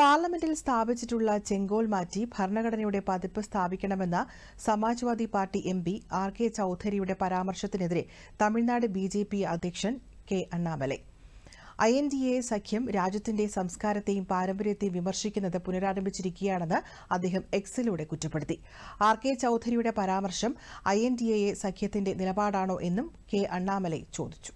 പാർലമെന്റിൽ സ്ഥാപിച്ചിട്ടുള്ള ചെങ്കോൽ മാറ്റി ഭരണഘടനയുടെ പതിപ്പ് സ്ഥാപിക്കണമെന്ന Samajwadi party M P R K ചൌധരിയുടെ പരാമർശത്തിനെതിരെ തമിഴ്നാട് ബി ജെ പി അധ്യക്ഷൻ K Annamalai I N D A സഖ്യം രാജ്യത്തിന്റെ സംസ്കാരത്തെയും പാരമ്പര്യത്തെയും വിമർശിക്കുന്നത് പുനരാരംഭിച്ചിരിക്കുകയാണെന്ന് അദ്ദേഹം എക്സിലൂടെ കുറ്റപ്പെടുത്തി ആർ കെ ചൌധരിയുടെ പരാമർശം ഐ എൻ ഡി എ സഖ്യത്തിന്റെ നിലപാടാണോ എന്നും കെ അണ്ണാമലൈ ചോദിച്ചു